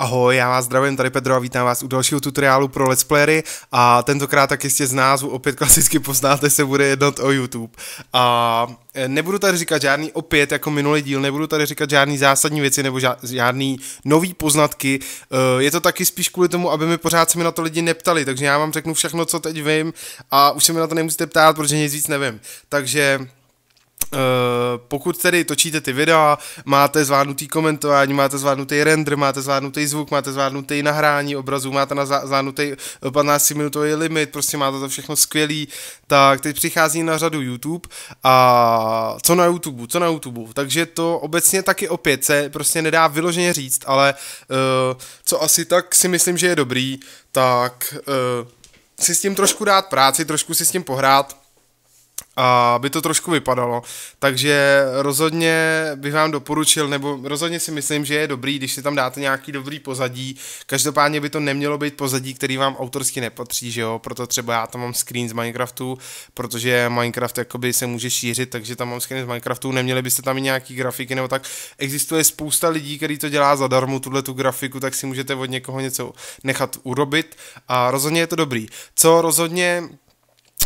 Ahoj, já vás zdravím, tady Pedro a vítám vás u dalšího tutoriálu pro Let's Playery a tentokrát tak jistě z názvu opět klasicky poznáte se bude jednat o YouTube. A e, nebudu tady říkat žádný opět jako minulý díl, nebudu tady říkat žádný zásadní věci nebo žádný nový poznatky, e, je to taky spíš kvůli tomu, aby mi pořád se mi na to lidi neptali, takže já vám řeknu všechno, co teď vím a už se mi na to nemusíte ptát, protože nic víc nevím. Takže Eh, pokud tedy točíte ty videa, máte zvládnutý komentování, máte zvládnutý render, máte zvládnutý zvuk, máte zvládnutý nahrání obrazu, máte na zvládnutý 15-minutový limit, prostě máte to všechno skvělý, tak teď přichází na řadu YouTube a co na YouTube, co na YouTube, takže to obecně taky opět se prostě nedá vyloženě říct, ale uh, co asi tak si myslím, že je dobrý, tak uh, si s tím trošku dát práci, trošku si s tím pohrát, aby to trošku vypadalo. Takže rozhodně bych vám doporučil, nebo rozhodně si myslím, že je dobrý, když si tam dáte nějaký dobrý pozadí. Každopádně by to nemělo být pozadí, který vám autorsky nepatří, že jo? Proto třeba já tam mám screen z Minecraftu, protože Minecraft jakoby se může šířit, takže tam mám screen z Minecraftu, neměli byste tam i nějaký grafiky nebo tak. Existuje spousta lidí, který to dělá zadarmo, tuhle tu grafiku, tak si můžete od někoho něco nechat urobit a rozhodně je to dobrý. Co rozhodně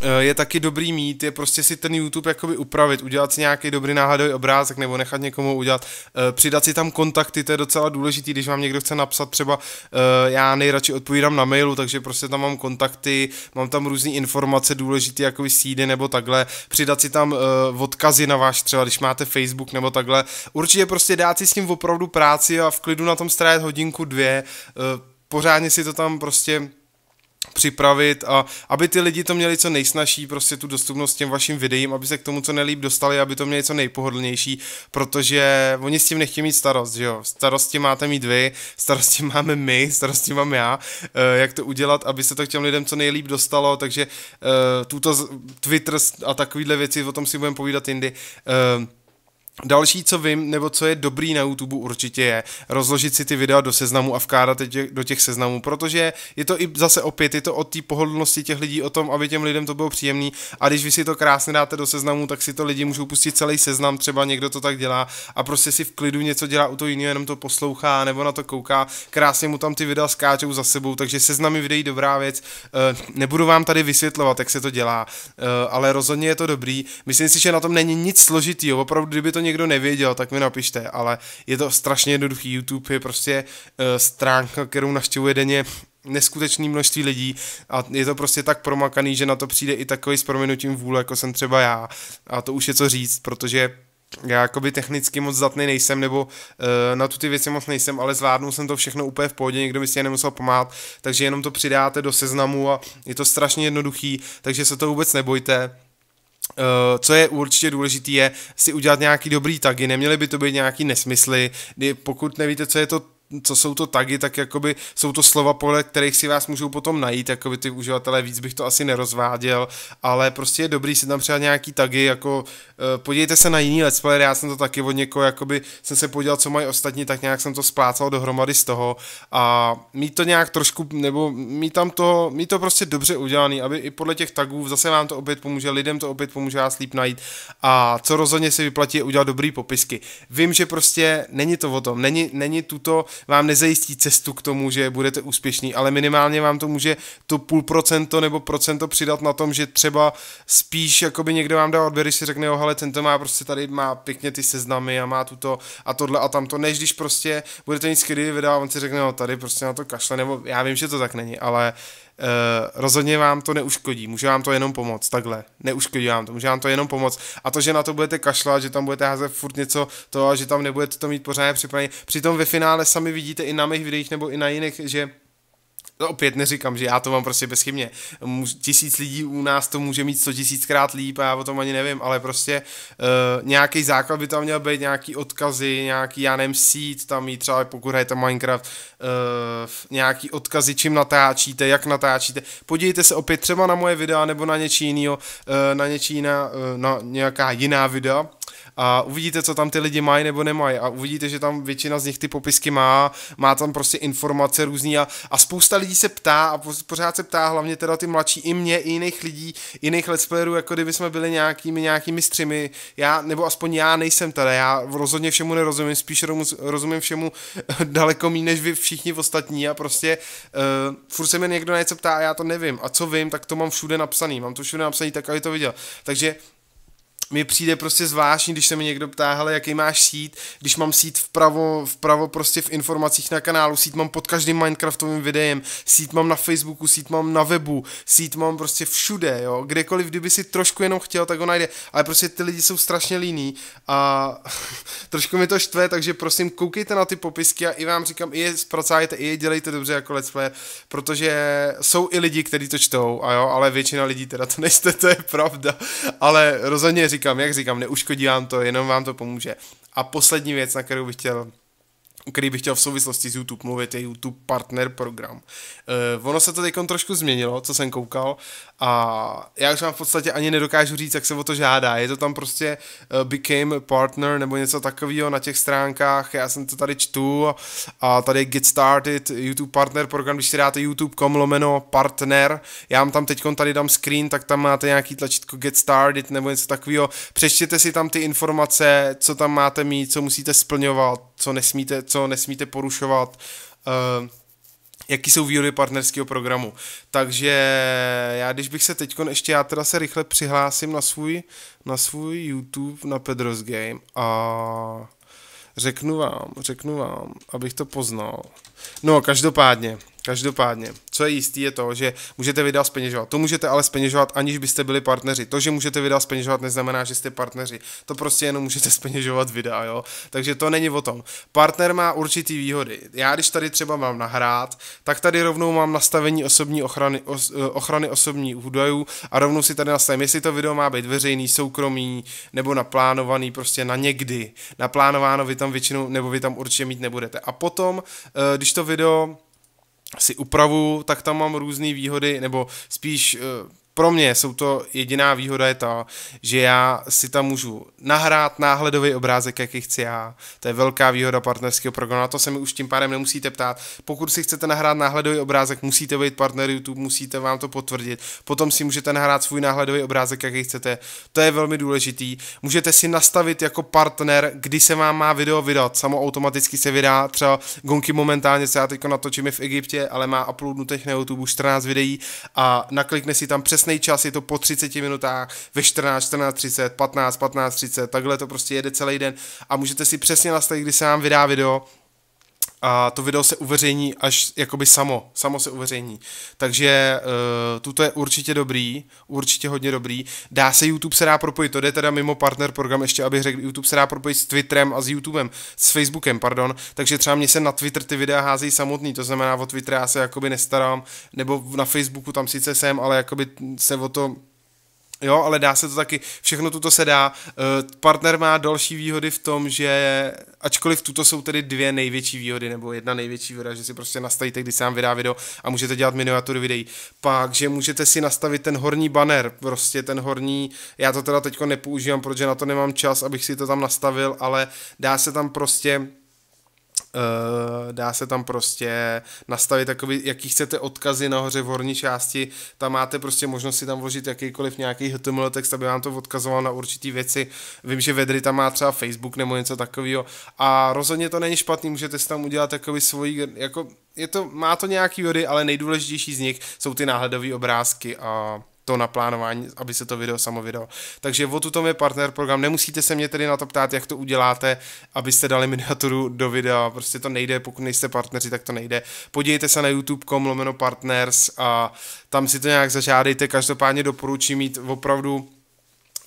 Eh, je taky dobrý mít, je prostě si ten YouTube jakoby upravit, udělat si nějaký dobrý náhadový obrázek nebo nechat někomu udělat, eh, přidat si tam kontakty, to je docela důležitý, když vám někdo chce napsat třeba, eh, já nejradši odpovídám na mailu, takže prostě tam mám kontakty, mám tam různé informace důležité, jako sídy nebo takhle, přidat si tam odkazy na váš třeba, když máte Facebook nebo takhle, určitě prostě dát si s tím opravdu práci a v klidu na tom strávit hodinku, dvě, pořádně si to tam prostě připravit a aby ty lidi to měli co nejsnažší, prostě tu dostupnost těm vašim videím, aby se k tomu co nejlíp dostali, aby to měli co nejpohodlnější, protože oni s tím nechtějí mít starost, že jo? Starosti máte mít vy, starosti máme my, starosti mám já, eh, jak to udělat, aby se to k těm lidem co nejlíp dostalo, takže eh, tuto Twitter a takovýhle věci, o tom si budeme povídat jindy. Eh, Další, co vím, nebo co je dobrý na YouTube určitě je rozložit si ty videa do seznamu a vkládat je do těch seznamů, protože je to i zase opět, je to o té pohodlnosti těch lidí, o tom, aby těm lidem to bylo příjemný a když vy si to krásně dáte do seznamu, tak si to lidi můžou pustit celý seznam, třeba někdo to tak dělá a prostě si v klidu něco dělá u toho jiného, jenom to poslouchá nebo na to kouká, krásně mu tam ty videa skáčou za sebou, takže seznamy videí dobrá věc, eh, nebudu vám tady vysvětlovat, jak se to dělá, eh, ale rozhodně je to dobrý, myslím si, že na tom není nic složitýho, opravdu kdyby to někdo nevěděl, tak mi napište, ale je to strašně jednoduchý. YouTube je prostě uh, stránka, kterou navštěvuje denně neskutečný množství lidí a je to prostě tak promakaný, že na to přijde i takový s proměnutím vůle, jako jsem třeba já. A to už je co říct, protože já jakoby technicky moc zdatný nejsem, nebo uh, na tu ty věci moc nejsem, ale zvládnu jsem to všechno úplně v pohodě, někdo by si je nemusel pomáhat, takže jenom to přidáte do seznamu a je to strašně jednoduchý, takže se to vůbec nebojte. Uh, co je určitě důležité, je si udělat nějaký dobrý tagy, neměly by to být nějaký nesmysly, kdy pokud nevíte, co je to co jsou to tagy, tak jakoby jsou to slova, podle kterých si vás můžou potom najít, jakoby ty uživatelé, víc bych to asi nerozváděl, ale prostě je dobrý si tam třeba nějaký tagy, jako eh, podívejte se na jiný let's player, já jsem to taky od někoho, jakoby jsem se podíval, co mají ostatní, tak nějak jsem to splácal dohromady z toho a mít to nějak trošku, nebo mít tam to, mít to prostě dobře udělaný, aby i podle těch tagů zase vám to opět pomůže, lidem to opět pomůže vás líp najít a co rozhodně si vyplatí je udělat dobrý popisky. Vím, že prostě není to o tom, není, není tuto vám nezajistí cestu k tomu, že budete úspěšní, ale minimálně vám to může to půl procento nebo procento přidat na tom, že třeba spíš jakoby někdo vám dá odběry, si řekne, jo, ale ten to má prostě tady, má pěkně ty seznamy a má tuto a tohle a tamto, než když prostě budete nic kdy vydávat, on si řekne, no tady prostě na to kašle, nebo já vím, že to tak není, ale uh, Eh, rozhodně vám to neuškodí, může vám to jenom pomoct, takhle, neuškodí vám to, může vám to jenom pomoct a to, že na to budete kašlat, že tam budete házet furt něco to a že tam nebudete to mít pořádně připravené, přitom ve finále sami vidíte i na mých videích nebo i na jiných, že No, opět neříkám, že já to mám prostě bezchybně. Tisíc lidí u nás to může mít sto tisíckrát líp a já o tom ani nevím, ale prostě uh, nějaký základ by tam měl být, nějaký odkazy, nějaký, já nevím, seed tam mít třeba, pokud hrajete Minecraft, uh, nějaký odkazy, čím natáčíte, jak natáčíte. Podívejte se opět třeba na moje videa nebo na něčí jiného, uh, na něčí jiná, uh, na nějaká jiná videa, a uvidíte, co tam ty lidi mají nebo nemají a uvidíte, že tam většina z nich ty popisky má, má tam prostě informace různý a, a spousta lidí se ptá a pořád se ptá hlavně teda ty mladší i mě, i jiných lidí, jiných let's playerů, jako kdyby jsme byli nějakými, nějakými střimi, já, nebo aspoň já nejsem tady, já rozhodně všemu nerozumím, spíš rozumím všemu daleko méně než vy všichni ostatní a prostě uh, furt se mi někdo něco ptá a já to nevím a co vím, tak to mám všude napsaný, mám to všude napsaný tak, aby to viděl. Takže mi přijde prostě zvláštní, když se mi někdo ptá, hele, jaký máš sít, když mám sít vpravo, vpravo prostě v informacích na kanálu, sít mám pod každým Minecraftovým videem, sít mám na Facebooku, sít mám na webu, sít mám prostě všude, jo, kdekoliv, kdyby si trošku jenom chtěl, tak ho najde, ale prostě ty lidi jsou strašně líní a trošku mi to štve, takže prosím, koukejte na ty popisky a i vám říkám, i je zpracájte, i je dělejte dobře jako let's play, protože jsou i lidi, kteří to čtou, a jo, ale většina lidí teda to nejste, to je pravda, ale rozhodně říkám, jak říkám, neuškodí vám to, jenom vám to pomůže. A poslední věc, na kterou bych chtěl o který bych chtěl v souvislosti s YouTube mluvit, je YouTube Partner program. Uh, ono se to teď trošku změnilo, co jsem koukal, a já už vám v podstatě ani nedokážu říct, jak se o to žádá. Je to tam prostě uh, Became Partner nebo něco takového na těch stránkách, já jsem to tady čtu a tady Get Started, YouTube Partner program, když si dáte youtube.com lomeno partner, já vám tam teď tady dám screen, tak tam máte nějaký tlačítko Get Started nebo něco takového. Přečtěte si tam ty informace, co tam máte mít, co musíte splňovat, co nesmíte, co nesmíte porušovat, uh, jaký jsou výhody partnerského programu. Takže já, když bych se teď, ještě já teda se rychle přihlásím na svůj, na svůj YouTube, na Pedro's Game a řeknu vám, řeknu vám, abych to poznal. No, každopádně, Každopádně, co je jistý, je to, že můžete videa speněžovat. To můžete ale speněžovat, aniž byste byli partneři. To, že můžete videa speněžovat, neznamená, že jste partneři. To prostě jenom můžete speněžovat videa, jo. Takže to není o tom. Partner má určitý výhody. Já, když tady třeba mám nahrát, tak tady rovnou mám nastavení osobní ochrany, os, eh, ochrany osobních údajů a rovnou si tady nastavím, jestli to video má být veřejný, soukromý nebo naplánovaný prostě na někdy. Naplánováno vy tam většinou, nebo vy tam určitě mít nebudete. A potom, eh, když to video si upravu tak tam mám různé výhody, nebo spíš eh, pro mě jsou to jediná výhoda je to, že já si tam můžu nahrát náhledový obrázek, jaký chci já. To je velká výhoda partnerského programu. Na to se mi už tím pádem nemusíte ptát. Pokud si chcete nahrát náhledový obrázek, musíte být partner YouTube, musíte vám to potvrdit. Potom si můžete nahrát svůj náhledový obrázek, jaký chcete. To je velmi důležitý. Můžete si nastavit jako partner, kdy se vám má video vydat. Samo automaticky se vydá třeba Gonky momentálně, se já teď natočím v Egyptě, ale má uploadnutých na YouTube už 14 videí a naklikne si tam přes přesný čas, je to po 30 minutách, ve 14, 14.30, 15, 15.30, takhle to prostě jede celý den a můžete si přesně nastavit, kdy se vám vydá video, a to video se uveřejní až jakoby samo, samo se uveřejní. Takže uh, tuto je určitě dobrý, určitě hodně dobrý. Dá se YouTube se dá propojit, to jde teda mimo partner program ještě, abych řekl, YouTube se dá propojit s Twitterem a s YouTubem, s Facebookem, pardon, takže třeba mě se na Twitter ty videa házejí samotný, to znamená o Twitter já se jakoby nestarám, nebo na Facebooku tam sice jsem, ale jakoby se o to Jo, ale dá se to taky, všechno tuto se dá. Eh, partner má další výhody v tom, že ačkoliv tuto jsou tedy dvě největší výhody, nebo jedna největší výhoda, že si prostě nastavíte, když vám vydá video a můžete dělat miniatury videí. Pak, že můžete si nastavit ten horní banner, prostě ten horní, já to teda teďko nepoužívám, protože na to nemám čas, abych si to tam nastavil, ale dá se tam prostě Eh, dá se tam prostě nastavit takový, jaký chcete odkazy nahoře v horní části, tam máte prostě možnost si tam vložit jakýkoliv nějaký HTML text, aby vám to odkazoval na určitý věci. Vím, že Vedry tam má třeba Facebook nebo něco takového a rozhodně to není špatný, můžete si tam udělat takový svůj, jako je to, má to nějaký vody, ale nejdůležitější z nich jsou ty náhledové obrázky a to naplánování, aby se to video samo vydalo. Takže o tuto je partner program. Nemusíte se mě tedy na to ptát, jak to uděláte, abyste dali miniaturu do videa. Prostě to nejde, pokud nejste partneři, tak to nejde. Podívejte se na youtube.com lomeno partners a tam si to nějak zažádejte. Každopádně doporučuji mít opravdu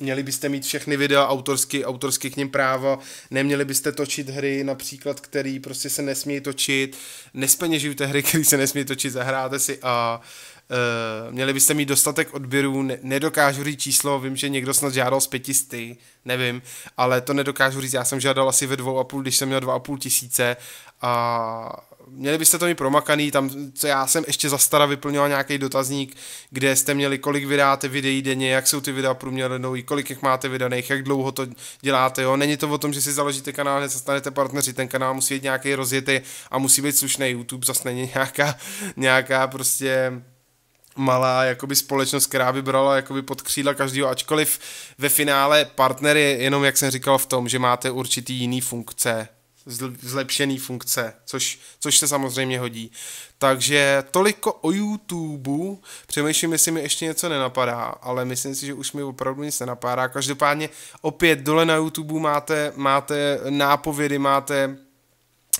měli byste mít všechny videa autorsky, autorsky k ním právo, neměli byste točit hry například, který prostě se nesmí točit, nespeněžujte hry, které se nesmí točit, zahráte si a Eh, měli byste mít dostatek odběrů, ne, nedokážu říct číslo, vím, že někdo snad žádal z pětisty, nevím, ale to nedokážu říct, já jsem žádal asi ve dvou a půl, když jsem měl dva a půl tisíce a měli byste to mít promakaný, tam, co já jsem ještě za stara vyplňoval nějaký dotazník, kde jste měli, kolik vydáte videí denně, jak jsou ty videa průměrnou, kolik jich máte vydaných, jak dlouho to děláte, jo. Není to o tom, že si založíte kanál, hned se stanete partneři, ten kanál musí být nějaký rozjetý a musí být slušný, YouTube zase není nějaká, nějaká prostě malá jakoby společnost, která by brala jakoby pod křídla každého, ačkoliv ve finále partner je jenom, jak jsem říkal, v tom, že máte určitý jiný funkce, zlepšený funkce, což, což se samozřejmě hodí. Takže toliko o YouTube, přemýšlím, jestli mi ještě něco nenapadá, ale myslím si, že už mi opravdu nic nenapadá. Každopádně opět dole na YouTube máte, máte nápovědy, máte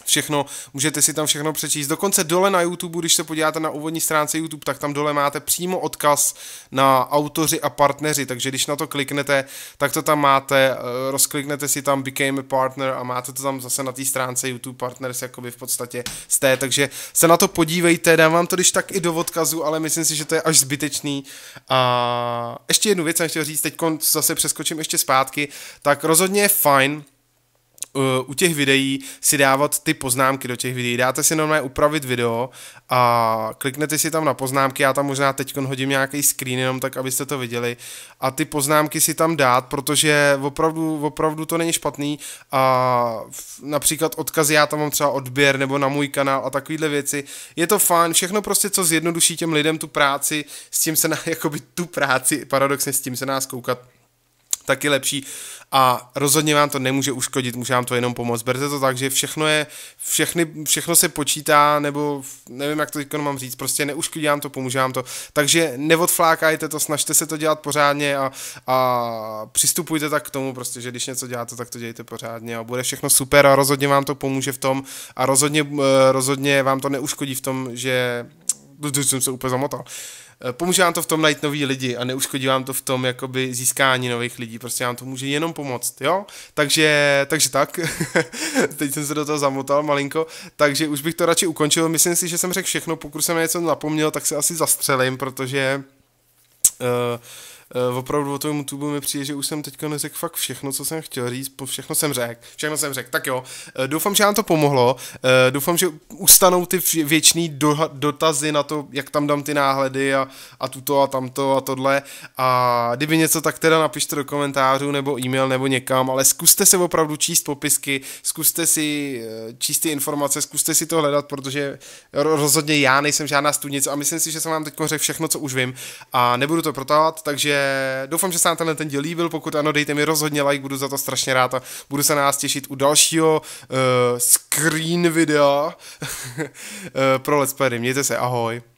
všechno, můžete si tam všechno přečíst. Dokonce dole na YouTube, když se podíváte na úvodní stránce YouTube, tak tam dole máte přímo odkaz na autoři a partneři, takže když na to kliknete, tak to tam máte, eh, rozkliknete si tam Became a Partner a máte to tam zase na té stránce YouTube Partners, jakoby v podstatě jste, takže se na to podívejte, dám vám to když tak i do odkazu, ale myslím si, že to je až zbytečný. A ještě jednu věc jsem chtěl říct, teď zase přeskočím ještě zpátky, tak rozhodně je fajn, Eh, u těch videí si dávat ty poznámky do těch videí. Dáte si normálně upravit video a kliknete si tam na poznámky, já tam možná teď hodím nějaký screen jenom tak, abyste to viděli a ty poznámky si tam dát, protože opravdu, opravdu to není špatný a například odkazy já tam mám třeba odběr nebo na můj kanál a takovýhle věci. Je to fajn, všechno prostě, co zjednoduší těm lidem tu práci, s tím se na, jakoby tu práci, paradoxně s tím se nás koukat taky lepší a rozhodně vám to nemůže uškodit, může vám to jenom pomoct. Berte to tak, že všechno je, všechny, všechno se počítá, nebo nevím, jak to teď mám říct, prostě neuškodí vám to, pomůže vám to. Takže neodflákajte to, snažte se to dělat pořádně a, a přistupujte tak k tomu, prostě, že když něco děláte, tak to dějte pořádně a bude všechno super a rozhodně vám to pomůže v tom a rozhodně, eh, rozhodně vám to neuškodí v tom, že teď jsem se úplně zamotal. Eh, pomůže vám to v tom najít nový lidi a neuškodí vám to v tom jakoby získání nových lidí, prostě vám to může jenom pomoct, jo? Takže, takže tak, teď jsem se do toho zamotal malinko, takže už bych to radši ukončil, myslím si, že jsem řekl všechno, pokud jsem něco napomněl, tak se asi zastřelím, protože uh, uh, opravdu o tom YouTube mi přijde, že už jsem teďka neřekl fakt všechno, co jsem chtěl říct, všechno jsem řekl, všechno jsem řekl, tak jo, uh, doufám, že vám to pomohlo, uh, doufám, že ustanou ty věčný do, dotazy na to, jak tam dám ty náhledy a, a tuto a tamto a tohle a kdyby něco, tak teda napište do komentářů nebo e-mail nebo někam, ale zkuste se opravdu číst popisky, zkuste si číst ty informace, zkuste si to hledat, protože rozhodně já nejsem žádná studnice a myslím si, že jsem vám teď řekl všechno, co už vím a nebudu to protávat, takže doufám, že se vám tenhle ten díl líbil. Pokud ano, dejte mi rozhodně like, budu za to strašně rád a budu se na vás těšit u dalšího uh, screen videa eh, pro Let's Play. Mějte se, ahoj.